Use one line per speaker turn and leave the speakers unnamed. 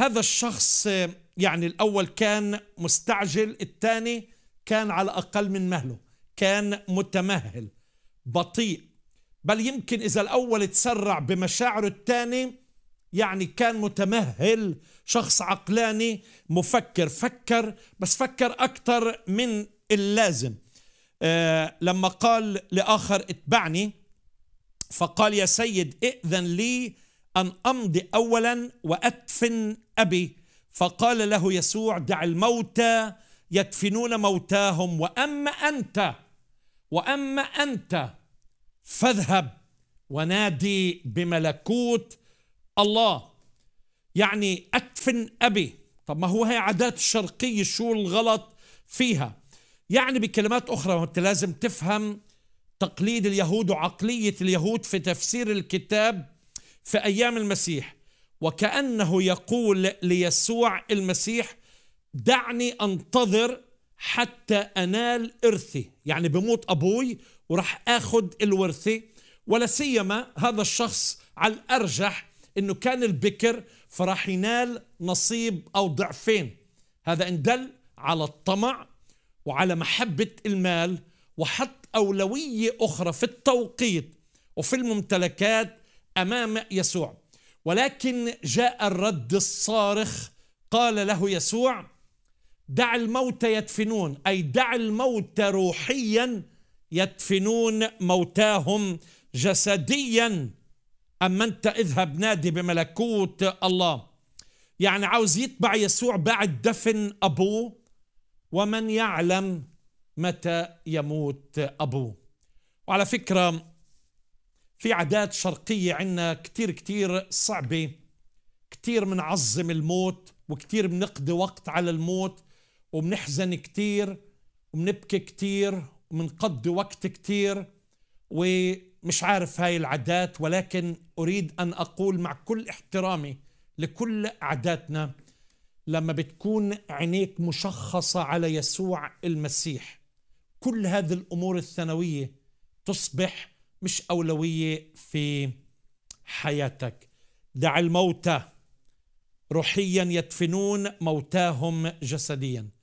هذا الشخص يعني الأول كان مستعجل الثاني كان على أقل من مهله كان متمهل بطيء بل يمكن إذا الأول تسرع بمشاعره الثاني يعني كان متمهل شخص عقلاني مفكر فكر بس فكر أكثر من اللازم آه لما قال لآخر اتبعني فقال يا سيد ائذن لي أن أمضي أولا وأدفن أبي فقال له يسوع دع الموتى يدفنون موتاهم وأما أنت وأما أنت فاذهب ونادي بملكوت الله يعني أدفن أبي طب ما هو هي عادات الشرقية شو الغلط فيها يعني بكلمات أخرى أنت لازم تفهم تقليد اليهود وعقلية اليهود في تفسير الكتاب في ايام المسيح وكانه يقول ليسوع المسيح دعني انتظر حتى انال ارثي يعني بموت ابوي وراح اخذ الورثه ولا سيما هذا الشخص على الارجح انه كان البكر فراح ينال نصيب او ضعفين هذا ان دل على الطمع وعلى محبه المال وحط اولويه اخرى في التوقيت وفي الممتلكات امام يسوع ولكن جاء الرد الصارخ قال له يسوع دع الموت يدفنون اي دع الموت روحيا يدفنون موتاهم جسديا اما انت اذهب نادي بملكوت الله يعني عاوز يتبع يسوع بعد دفن ابوه ومن يعلم متى يموت ابوه وعلى فكره في عادات شرقية عنا كتير كتير صعبة كتير منعظم الموت وكتير بنقضي وقت على الموت وبنحزن كتير وبنبكي كتير وبنقضي وقت كتير ومش عارف هاي العادات ولكن أريد أن أقول مع كل احترامي لكل عاداتنا لما بتكون عينيك مشخصة على يسوع المسيح كل هذه الأمور الثانوية تصبح مش أولوية في حياتك دع الموتى روحيا يدفنون موتاهم جسديا